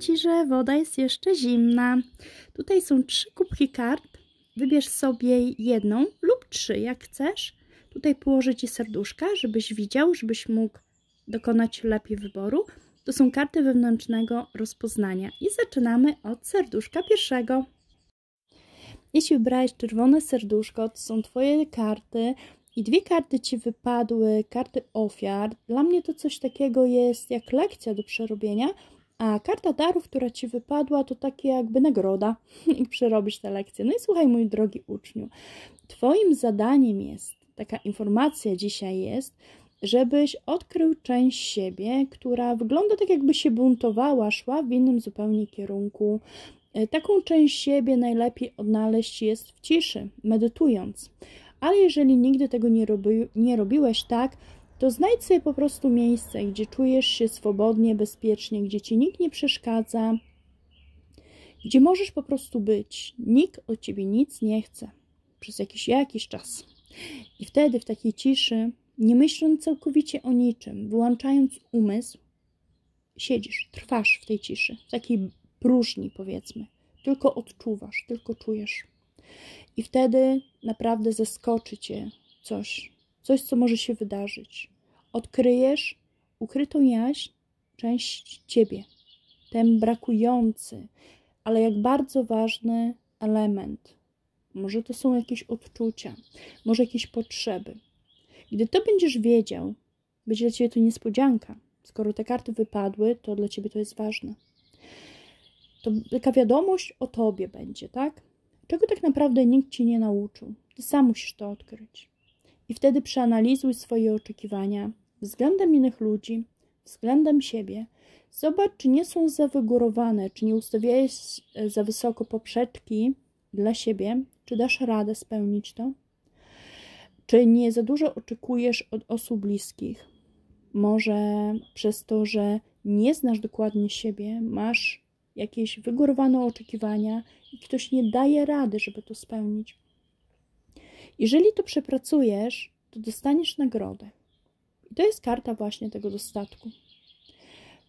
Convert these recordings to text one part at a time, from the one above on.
ci, że woda jest jeszcze zimna. Tutaj są trzy kubki kart. Wybierz sobie jedną lub trzy, jak chcesz. Tutaj położę ci serduszka, żebyś widział, żebyś mógł dokonać lepiej wyboru. To są karty wewnętrznego rozpoznania. I zaczynamy od serduszka pierwszego. Jeśli wybrałeś czerwone serduszko, to są Twoje karty i dwie karty Ci wypadły, karty ofiar. Dla mnie to coś takiego jest jak lekcja do przerobienia, a karta darów, która Ci wypadła, to takie jakby nagroda i przerobisz tę lekcję. No i słuchaj, mój drogi uczniu, Twoim zadaniem jest, taka informacja dzisiaj jest, żebyś odkrył część siebie, która wygląda tak, jakby się buntowała, szła w innym zupełnie kierunku. E, taką część siebie najlepiej odnaleźć jest w ciszy, medytując. Ale jeżeli nigdy tego nie, robi, nie robiłeś tak, to znajdź sobie po prostu miejsce, gdzie czujesz się swobodnie, bezpiecznie, gdzie ci nikt nie przeszkadza, gdzie możesz po prostu być. Nikt od ciebie nic nie chce przez jakiś, jakiś czas. I wtedy w takiej ciszy, nie myśląc całkowicie o niczym, wyłączając umysł, siedzisz, trwasz w tej ciszy, w takiej próżni powiedzmy. Tylko odczuwasz, tylko czujesz. I wtedy naprawdę zaskoczy cię coś, coś, co może się wydarzyć. Odkryjesz ukrytą jaźń, część ciebie, ten brakujący, ale jak bardzo ważny element. Może to są jakieś odczucia, może jakieś potrzeby. Gdy to będziesz wiedział, będzie dla ciebie to niespodzianka. Skoro te karty wypadły, to dla ciebie to jest ważne. To taka wiadomość o tobie będzie, tak? Czego tak naprawdę nikt ci nie nauczył. Ty sam musisz to odkryć. I wtedy przeanalizuj swoje oczekiwania względem innych ludzi, względem siebie. Zobacz, czy nie są zawygórowane, czy nie ustawiałeś za wysoko poprzeczki dla siebie, czy dasz radę spełnić to, czy nie za dużo oczekujesz od osób bliskich. Może przez to, że nie znasz dokładnie siebie, masz jakieś wygórowane oczekiwania i ktoś nie daje rady, żeby to spełnić. Jeżeli to przepracujesz, to dostaniesz nagrodę. I to jest karta właśnie tego dostatku.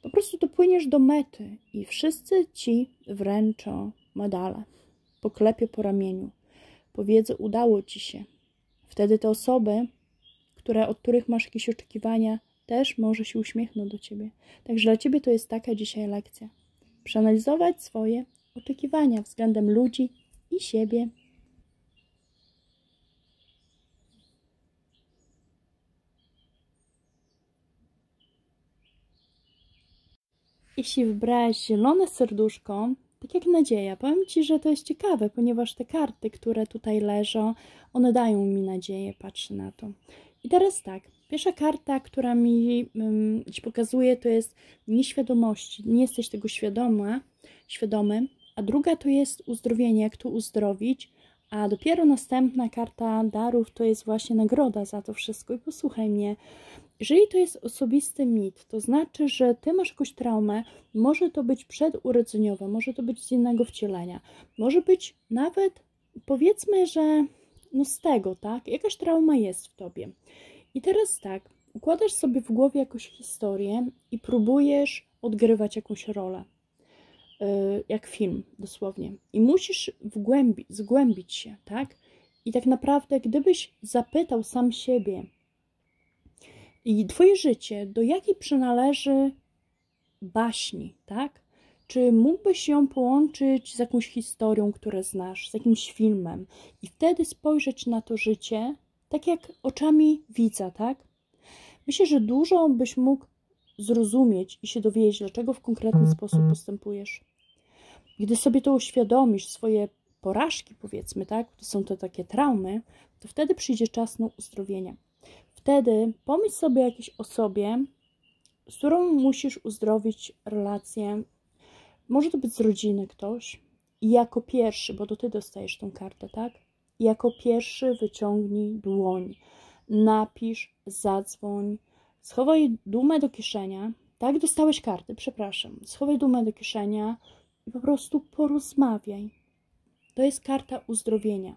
Po prostu dopłyniesz do mety i wszyscy ci wręczą medale. Poklepię po ramieniu. Powiedzą, udało ci się. Wtedy te osoby, które, od których masz jakieś oczekiwania, też może się uśmiechną do ciebie. Także dla ciebie to jest taka dzisiaj lekcja. Przeanalizować swoje oczekiwania względem ludzi i siebie. Jeśli wybrałaś zielone serduszko, tak jak nadzieja, powiem Ci, że to jest ciekawe, ponieważ te karty, które tutaj leżą, one dają mi nadzieję, patrzę na to. I teraz tak, pierwsza karta, która mi um, Ci pokazuje, to jest nieświadomości, nie jesteś tego świadoma, świadomy, a druga to jest uzdrowienie, jak tu uzdrowić, a dopiero następna karta darów to jest właśnie nagroda za to wszystko. I posłuchaj mnie, jeżeli to jest osobisty mit, to znaczy, że ty masz jakąś traumę, może to być przedurodzeniowa, może to być z innego wcielenia, może być nawet powiedzmy, że no z tego, tak? Jakaś trauma jest w tobie. I teraz tak, układasz sobie w głowie jakąś historię i próbujesz odgrywać jakąś rolę. E, jak film, dosłownie. I musisz wgłębi, zgłębić się, tak? I tak naprawdę, gdybyś zapytał sam siebie, i Twoje życie, do jakiej przynależy baśni, tak? Czy mógłbyś ją połączyć z jakąś historią, którą znasz, z jakimś filmem, i wtedy spojrzeć na to życie tak jak oczami widza, tak? Myślę, że dużo byś mógł zrozumieć i się dowiedzieć, dlaczego w konkretny sposób postępujesz. Gdy sobie to uświadomisz, swoje porażki, powiedzmy, tak, to są to takie traumy, to wtedy przyjdzie czas na uzdrowienie. Wtedy pomyśl sobie jakiejś osobie, z którą musisz uzdrowić relację. Może to być z rodziny ktoś. I jako pierwszy, bo to ty dostajesz tą kartę, tak? jako pierwszy wyciągnij dłoń. Napisz, zadzwoń, schowaj dumę do kieszenia. Tak, dostałeś karty, przepraszam. Schowaj dumę do kieszenia i po prostu porozmawiaj. To jest karta uzdrowienia.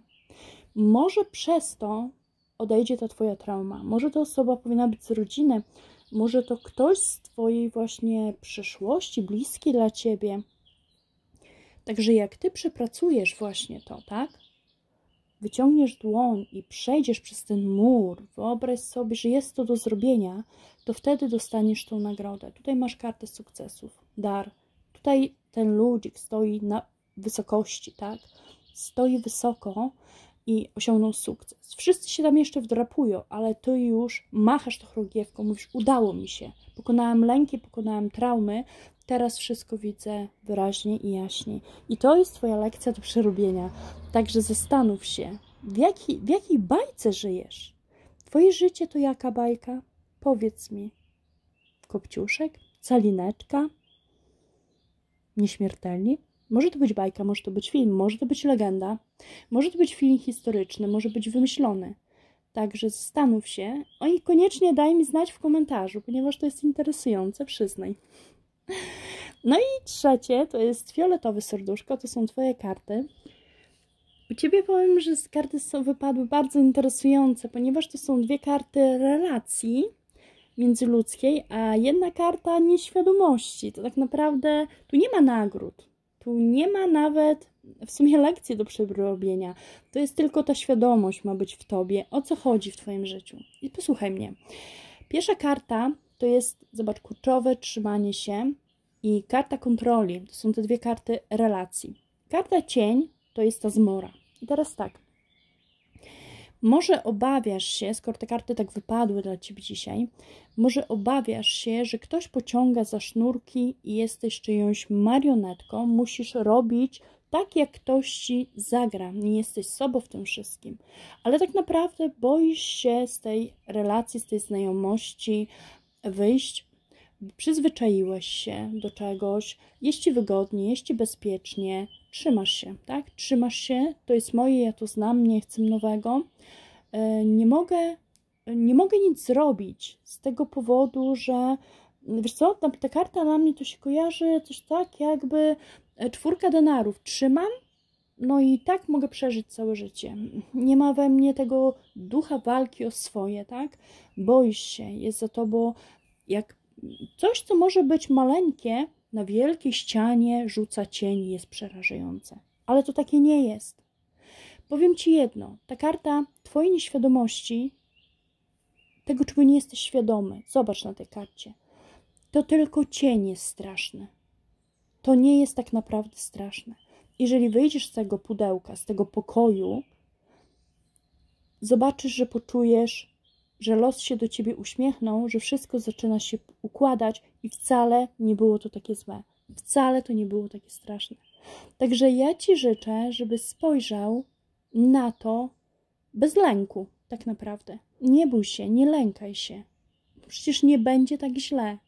Może przez to odejdzie ta Twoja trauma. Może to osoba powinna być z rodziny, może to ktoś z Twojej właśnie przeszłości bliski dla Ciebie. Także jak Ty przepracujesz właśnie to, tak? Wyciągniesz dłoń i przejdziesz przez ten mur, wyobraź sobie, że jest to do zrobienia, to wtedy dostaniesz tą nagrodę. Tutaj masz kartę sukcesów, dar. Tutaj ten ludzik stoi na wysokości, tak? Stoi wysoko i osiągnął sukces. Wszyscy się tam jeszcze wdrapują, ale ty już machasz to chrogiewką, mówisz, udało mi się. Pokonałem lęki, pokonałem traumy, teraz wszystko widzę wyraźnie i jaśniej. I to jest twoja lekcja do przerobienia. Także zastanów się, w, jaki, w jakiej bajce żyjesz? Twoje życie to jaka bajka? Powiedz mi. Kopciuszek? Calineczka? Nieśmiertelni? Może to być bajka, może to być film, może to być legenda, może to być film historyczny, może być wymyślony. Także zastanów się o no i koniecznie daj mi znać w komentarzu, ponieważ to jest interesujące, przyznaj. No i trzecie to jest fioletowe serduszko, to są Twoje karty. U Ciebie powiem, że karty są, wypadły bardzo interesujące, ponieważ to są dwie karty relacji międzyludzkiej, a jedna karta nieświadomości. To tak naprawdę tu nie ma nagród. Tu nie ma nawet w sumie lekcji do przerobienia. To jest tylko ta świadomość ma być w tobie, o co chodzi w twoim życiu. I posłuchaj mnie. Pierwsza karta to jest, zobacz, kurczowe trzymanie się i karta kontroli. To są te dwie karty relacji. Karta cień to jest ta zmora. I teraz tak, może obawiasz się, skoro te karty tak wypadły dla ciebie dzisiaj, może obawiasz się, że ktoś pociąga za sznurki i jesteś czyjąś marionetką, musisz robić tak, jak ktoś ci zagra, nie jesteś sobą w tym wszystkim, ale tak naprawdę boisz się z tej relacji, z tej znajomości wyjść, przyzwyczaiłeś się do czegoś, jest ci wygodnie, jest ci bezpiecznie, trzymasz się, tak? Trzymasz się, to jest moje, ja to znam, nie chcę nowego. E, nie mogę, nie mogę nic zrobić z tego powodu, że wiesz co, ta karta na mnie to się kojarzy coś tak jakby e, czwórka denarów. Trzymam, no i tak mogę przeżyć całe życie. Nie ma we mnie tego ducha walki o swoje, tak? Boisz się, jest za to, bo jak coś, co może być maleńkie, na wielkiej ścianie rzuca cień jest przerażające. Ale to takie nie jest. Powiem Ci jedno, ta karta Twojej nieświadomości, tego czego nie jesteś świadomy, zobacz na tej karcie, to tylko cień jest straszny. To nie jest tak naprawdę straszne. Jeżeli wyjdziesz z tego pudełka, z tego pokoju, zobaczysz, że poczujesz że los się do ciebie uśmiechnął, że wszystko zaczyna się układać i wcale nie było to takie złe. Wcale to nie było takie straszne. Także ja ci życzę, żeby spojrzał na to bez lęku, tak naprawdę. Nie bój się, nie lękaj się. Przecież nie będzie tak źle.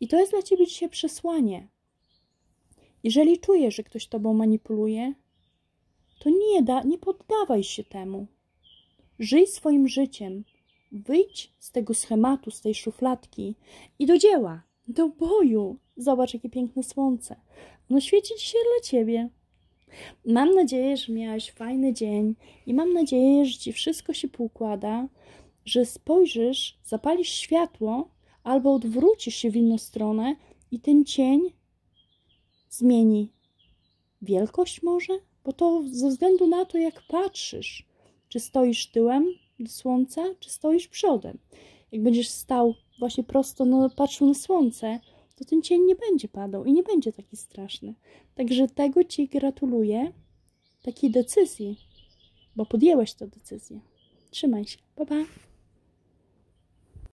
I to jest dla ciebie dzisiaj przesłanie. Jeżeli czujesz, że ktoś tobą manipuluje, to nie, da, nie poddawaj się temu. Żyj swoim życiem, Wyjdź z tego schematu, z tej szufladki i do dzieła, do boju. Zobacz, jakie piękne słońce. Ono świeci dzisiaj dla ciebie. Mam nadzieję, że miałaś fajny dzień i mam nadzieję, że ci wszystko się poukłada, że spojrzysz, zapalisz światło albo odwrócisz się w inną stronę i ten cień zmieni wielkość może? Bo to ze względu na to, jak patrzysz, czy stoisz tyłem, słońca, czy stoisz przodem. Jak będziesz stał właśnie prosto, no, patrzył na słońce, to ten cień nie będzie padał i nie będzie taki straszny. Także tego Ci gratuluję, takiej decyzji, bo podjęłeś tę decyzję. Trzymaj się. Pa, pa.